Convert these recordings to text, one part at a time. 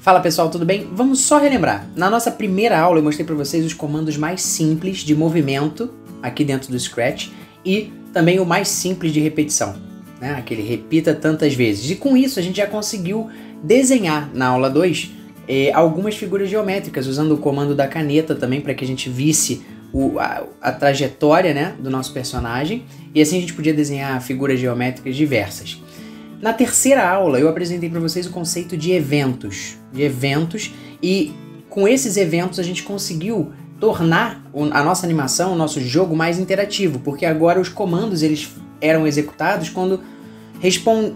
Fala pessoal, tudo bem? Vamos só relembrar. Na nossa primeira aula eu mostrei para vocês os comandos mais simples de movimento aqui dentro do Scratch e também o mais simples de repetição, né? aquele repita tantas vezes. E com isso a gente já conseguiu desenhar na aula 2 eh, algumas figuras geométricas, usando o comando da caneta também para que a gente visse o, a, a, trajetória né, do nosso personagem e assim a gente podia desenhar figuras geométricas diversas. Na terceira aula, eu apresentei para vocês o conceito de eventos, de eventos, e com esses eventos a gente conseguiu tornar a nossa animação, o nosso jogo mais interativo, porque agora os comandos eles eram executados quando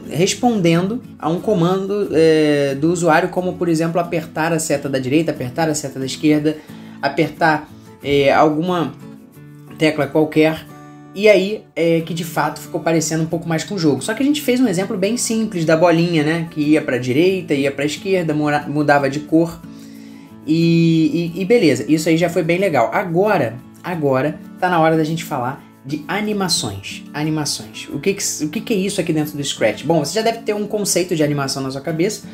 respondendo a um comando é, do usuário, como por exemplo apertar a seta da direita, apertar a seta da esquerda, apertar é, alguma tecla qualquer e aí é que de fato ficou parecendo um pouco mais com o jogo. Só que a gente fez um exemplo bem simples da bolinha, né? Que ia para direita, ia para esquerda, mudava de cor. E, e, e, beleza, isso aí já foi bem legal. Agora, agora tá na hora da gente falar de animações. Animações. O que, que o que, que é isso aqui dentro do Scratch? Bom, você já deve ter um conceito de animação na sua cabeça,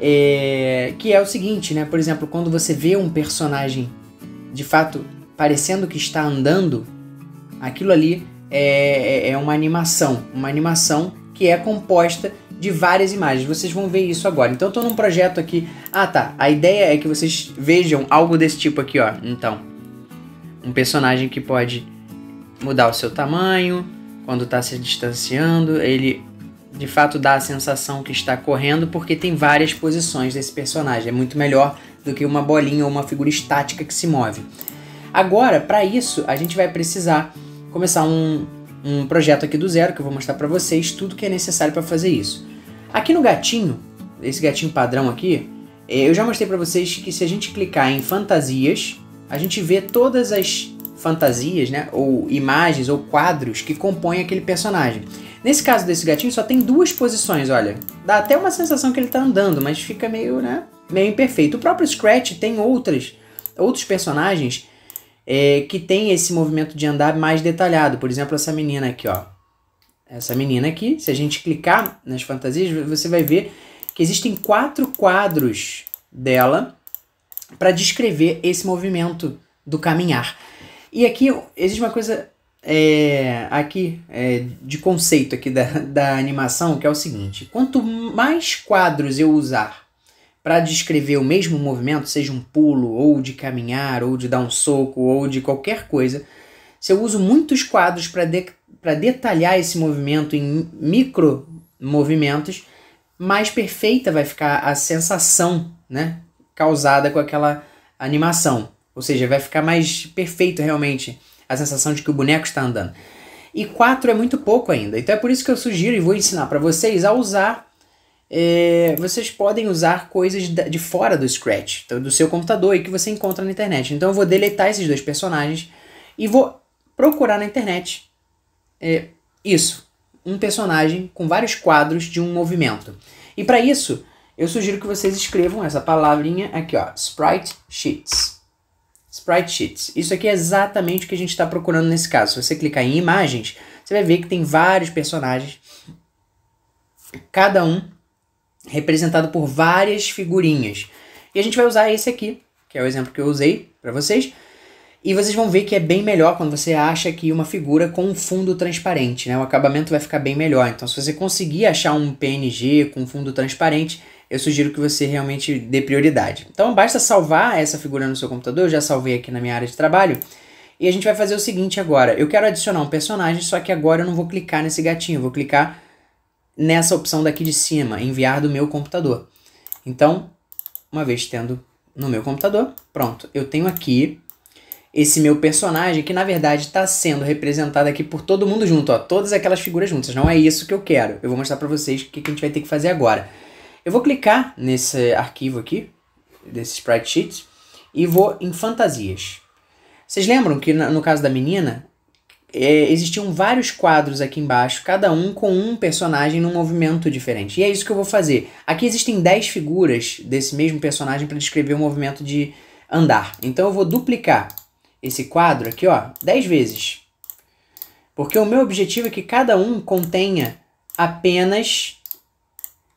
é, que é o seguinte, né? Por exemplo, quando você vê um personagem de fato parecendo que está andando, Aquilo ali é, é, é uma animação, uma animação que é composta de várias imagens. Vocês vão ver isso agora. Então eu tô num projeto aqui. Ah, tá. A ideia é que vocês vejam algo desse tipo aqui, ó. Então, um personagem que pode mudar o seu tamanho quando tá se distanciando, ele de fato dá a sensação que está correndo porque tem várias posições desse personagem. É muito melhor do que uma bolinha ou uma figura estática que se move. Agora, para isso, a gente vai precisar começar um, um projeto aqui do zero, que eu vou mostrar para vocês tudo que é necessário para fazer isso. Aqui no gatinho, esse gatinho padrão aqui, é, eu já mostrei para vocês que se a gente clicar em fantasias, a gente vê todas as fantasias, né, ou imagens ou quadros que compõem aquele personagem. Nesse caso desse gatinho só tem duas posições, olha. Dá até uma sensação que ele está andando, mas fica meio, né, meio imperfeito. O próprio Scratch tem outras, outros personagens é, que tem esse movimento de andar mais detalhado. Por exemplo, essa menina aqui, ó. Essa menina aqui, se a gente clicar nas fantasias, você vai ver que existem quatro quadros dela para descrever esse movimento do caminhar. E aqui existe uma coisa é, aqui é, de conceito aqui da, da animação que é o seguinte: quanto mais quadros eu usar para descrever o mesmo movimento, seja um pulo, ou de caminhar, ou de dar um soco, ou de qualquer coisa, se eu uso muitos quadros para de detalhar esse movimento em micro movimentos, mais perfeita vai ficar a sensação né, causada com aquela animação. Ou seja, vai ficar mais perfeito realmente a sensação de que o boneco está andando. E quatro é muito pouco ainda. Então é por isso que eu sugiro e vou ensinar para vocês a usar é, vocês podem usar coisas de fora do Scratch, então, do seu computador e que você encontra na internet. Então eu vou deletar esses dois personagens e vou procurar na internet é, isso, um personagem com vários quadros de um movimento. E para isso, eu sugiro que vocês escrevam essa palavrinha aqui, ó, Sprite Sheets. Sprite Sheets. Isso aqui é exatamente o que a gente está procurando nesse caso. Se você clicar em imagens, você vai ver que tem vários personagens, cada um representado por várias figurinhas. E a gente vai usar esse aqui, que é o exemplo que eu usei para vocês. E vocês vão ver que é bem melhor quando você acha que uma figura com um fundo transparente, né? O acabamento vai ficar bem melhor. Então, se você conseguir achar um PNG com fundo transparente, eu sugiro que você realmente dê prioridade. Então, basta salvar essa figura no seu computador, eu já salvei aqui na minha área de trabalho. E a gente vai fazer o seguinte agora. Eu quero adicionar um personagem, só que agora eu não vou clicar nesse gatinho, eu vou clicar nessa opção daqui de cima, enviar do meu computador. Então, uma vez tendo no meu computador, pronto, eu tenho aqui esse meu personagem que na verdade está sendo representado aqui por todo mundo junto, ó, todas aquelas figuras juntas. Não é isso que eu quero. Eu vou mostrar para vocês o que, a gente vai ter que fazer agora. Eu vou clicar nesse arquivo aqui, desse sprite sheet, e vou em fantasias. Vocês lembram que no caso da menina, é, existiam vários quadros aqui embaixo, cada um com um personagem num movimento diferente. E é isso que eu vou fazer. Aqui existem 10 figuras desse mesmo personagem para descrever o movimento de andar. Então eu vou duplicar esse quadro aqui, ó, 10 vezes. Porque o meu objetivo é que cada um contenha apenas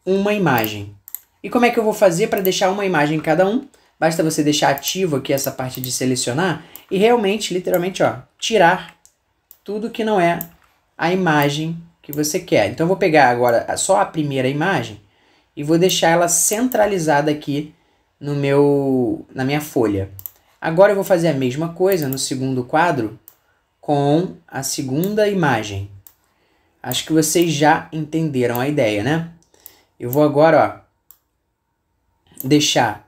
uma imagem. E como é que eu vou fazer para deixar uma imagem em cada um? Basta você deixar ativo aqui essa parte de selecionar e realmente, literalmente, ó, tirar tudo que não é a imagem que você quer. Então eu vou pegar agora só a primeira imagem e vou deixar ela centralizada aqui no meu na minha folha. Agora eu vou fazer a mesma coisa no segundo quadro com a segunda imagem. Acho que vocês já entenderam a ideia, né? Eu vou agora, ó, deixar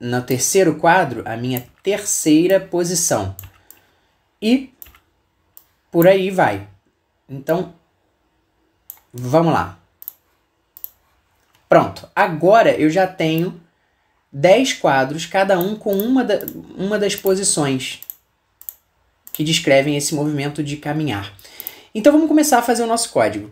no terceiro quadro a minha terceira posição. E por aí vai. Então, vamos lá. Pronto, agora eu já tenho 10 quadros, cada um com uma, da, uma das posições que descrevem esse movimento de caminhar. Então vamos começar a fazer o nosso código.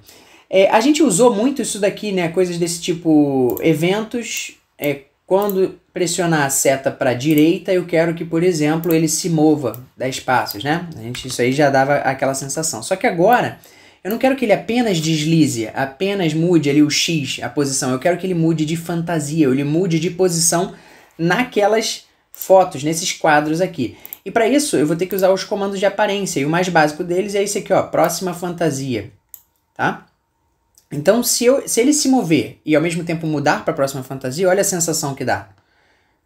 É, a gente usou muito isso daqui, né? Coisas desse tipo, eventos, é, quando pressionar a seta para a direita, eu quero que, por exemplo, ele se mova 10 passos, né? A gente, isso aí já dava aquela sensação. Só que agora, eu não quero que ele apenas deslize, apenas mude ali o X, a posição. Eu quero que ele mude de fantasia, ele mude de posição naquelas fotos, nesses quadros aqui. E para isso, eu vou ter que usar os comandos de aparência. E o mais básico deles é esse aqui, ó, próxima fantasia, tá? Então, se, eu, se ele se mover e ao mesmo tempo mudar para a próxima fantasia, olha a sensação que dá.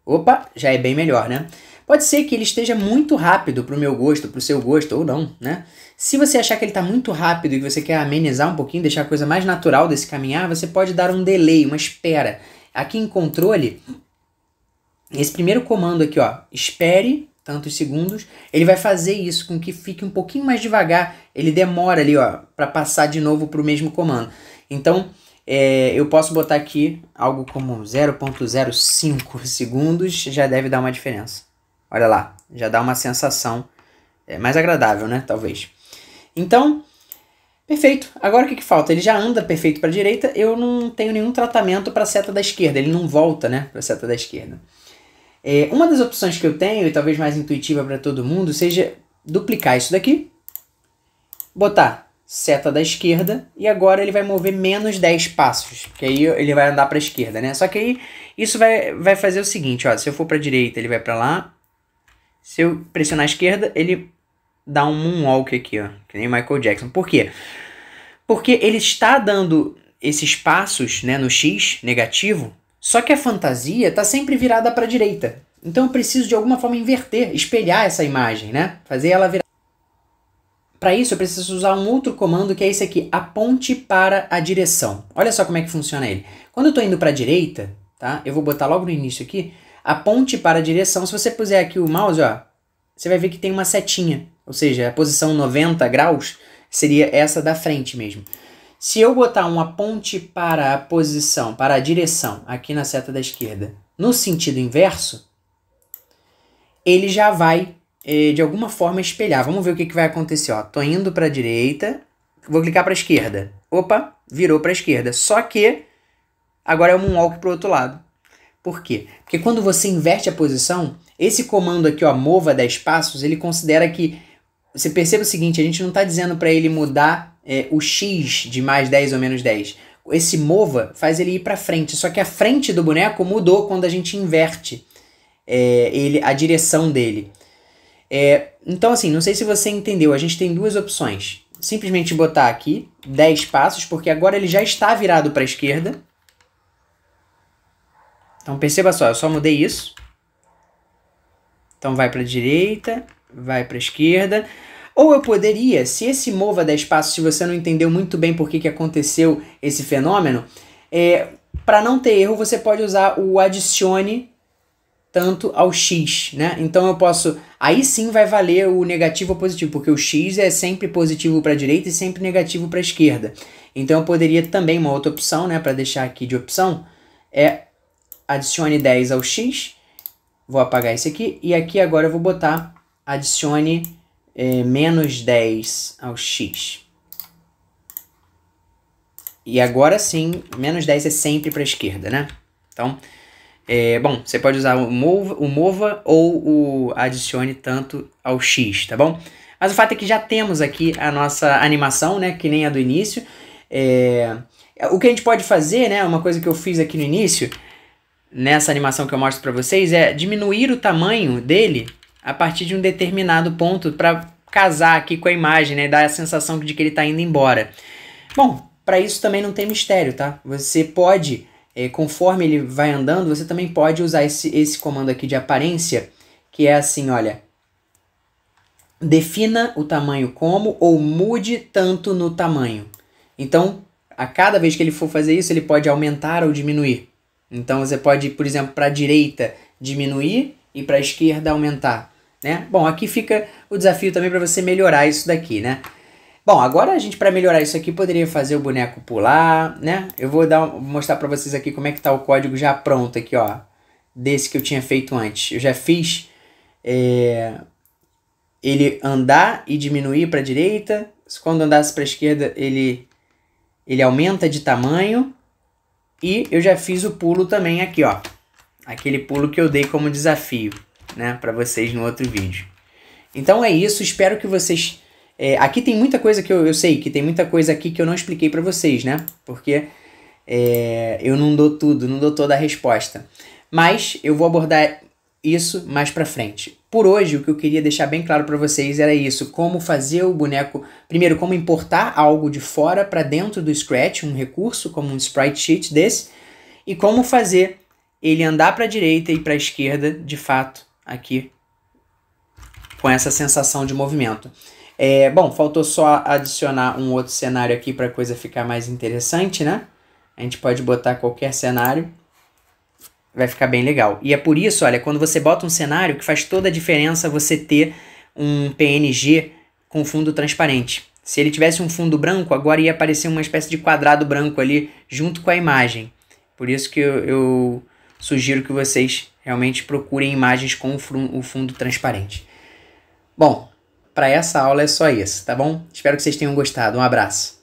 Opa, já é bem melhor, né? Pode ser que ele esteja muito rápido para o meu gosto, para o seu gosto ou não, né? Se você achar que ele está muito rápido e você quer amenizar um pouquinho, deixar a coisa mais natural desse caminhar, você pode dar um delay, uma espera. Aqui em controle, esse primeiro comando aqui, ó, espere tantos segundos, ele vai fazer isso com que fique um pouquinho mais devagar, ele demora ali, ó, para passar de novo para o mesmo comando. Então, é, eu posso botar aqui algo como 0.05 segundos, já deve dar uma diferença. Olha lá, já dá uma sensação é, mais agradável, né? Talvez. Então, perfeito. Agora o que, que falta? Ele já anda perfeito para a direita, eu não tenho nenhum tratamento para a seta da esquerda, ele não volta né, para a seta da esquerda. É, uma das opções que eu tenho, e talvez mais intuitiva para todo mundo, seja duplicar isso daqui, botar seta da esquerda e agora ele vai mover menos 10 passos, que aí ele vai andar para a esquerda, né? Só que aí isso vai, vai fazer o seguinte, ó, se eu for para a direita ele vai para lá, se eu pressionar a esquerda ele dá um moonwalk aqui, ó, que nem Michael Jackson. Por quê? Porque ele está dando esses passos, né, no X negativo, só que a fantasia está sempre virada para a direita. Então eu preciso de alguma forma inverter, espelhar essa imagem, né? Fazer ela virar para isso, eu preciso usar um outro comando que é esse aqui, aponte para a direção. Olha só como é que funciona ele. Quando eu estou indo para a direita, tá? eu vou botar logo no início aqui, aponte para a direção. Se você puser aqui o mouse, ó, você vai ver que tem uma setinha. Ou seja, a posição 90 graus seria essa da frente mesmo. Se eu botar uma ponte para a posição, para a direção, aqui na seta da esquerda, no sentido inverso, ele já vai de alguma forma espelhar. Vamos ver o que, que vai acontecer. Ó. Tô indo para a direita, vou clicar para a esquerda. Opa, virou para a esquerda. Só que agora é um walk para o outro lado. Por quê? Porque quando você inverte a posição, esse comando aqui, ó, mova 10 passos, ele considera que. Você percebe o seguinte: a gente não está dizendo para ele mudar é, o x de mais 10 ou menos 10. Esse mova faz ele ir para frente, só que a frente do boneco mudou quando a gente inverte é, ele, a direção dele. É, então, assim, não sei se você entendeu, a gente tem duas opções. Simplesmente botar aqui 10 passos, porque agora ele já está virado para a esquerda. Então perceba só, eu só mudei isso. Então vai para a direita, vai para a esquerda. Ou eu poderia, se esse mova 10 passos, se você não entendeu muito bem por que, que aconteceu esse fenômeno, é, para não ter erro, você pode usar o adicione tanto ao x, né? Então eu posso, aí sim vai valer o negativo ou positivo, porque o x é sempre positivo para a direita e sempre negativo para a esquerda. Então eu poderia também uma outra opção, né, para deixar aqui de opção, é adicione 10 ao x. Vou apagar esse aqui e aqui agora eu vou botar adicione é, menos 10 ao x. E agora sim, menos 10 é sempre para a esquerda, né? Então, é, bom, você pode usar o mova, o mova ou o adicione tanto ao X, tá bom? Mas o fato é que já temos aqui a nossa animação, né? Que nem a do início. É... O que a gente pode fazer, né? Uma coisa que eu fiz aqui no início, nessa animação que eu mostro para vocês, é diminuir o tamanho dele a partir de um determinado ponto para casar aqui com a imagem, né? Dar a sensação de que ele está indo embora. Bom, para isso também não tem mistério, tá? Você pode é, conforme ele vai andando, você também pode usar esse, esse comando aqui de aparência, que é assim, olha, defina o tamanho como ou mude tanto no tamanho. Então, a cada vez que ele for fazer isso, ele pode aumentar ou diminuir. Então, você pode, por exemplo, para a direita diminuir e para a esquerda aumentar. Né? Bom, aqui fica o desafio também para você melhorar isso daqui, né? Bom, agora a gente para melhorar isso aqui poderia fazer o boneco pular, né? Eu vou dar, mostrar para vocês aqui como é que tá o código já pronto aqui, ó. Desse que eu tinha feito antes. Eu já fiz é, ele andar e diminuir para direita. Quando andasse para esquerda, ele, ele aumenta de tamanho. E eu já fiz o pulo também aqui, ó. Aquele pulo que eu dei como desafio, né? Para vocês no outro vídeo. Então é isso. Espero que vocês é, aqui tem muita coisa que eu, eu sei, que tem muita coisa aqui que eu não expliquei para vocês, né? Porque é, eu não dou tudo, não dou toda a resposta. Mas eu vou abordar isso mais para frente. Por hoje, o que eu queria deixar bem claro para vocês era isso: como fazer o boneco, primeiro, como importar algo de fora para dentro do Scratch, um recurso como um sprite sheet desse, e como fazer ele andar para a direita e para a esquerda, de fato, aqui com essa sensação de movimento. É, bom, faltou só adicionar um outro cenário aqui para a coisa ficar mais interessante, né? A gente pode botar qualquer cenário. Vai ficar bem legal. E é por isso, olha, quando você bota um cenário, que faz toda a diferença você ter um PNG com fundo transparente. Se ele tivesse um fundo branco, agora ia aparecer uma espécie de quadrado branco ali junto com a imagem. Por isso que eu, eu sugiro que vocês realmente procurem imagens com o fundo transparente. Bom, para essa aula é só isso, tá bom? Espero que vocês tenham gostado. Um abraço.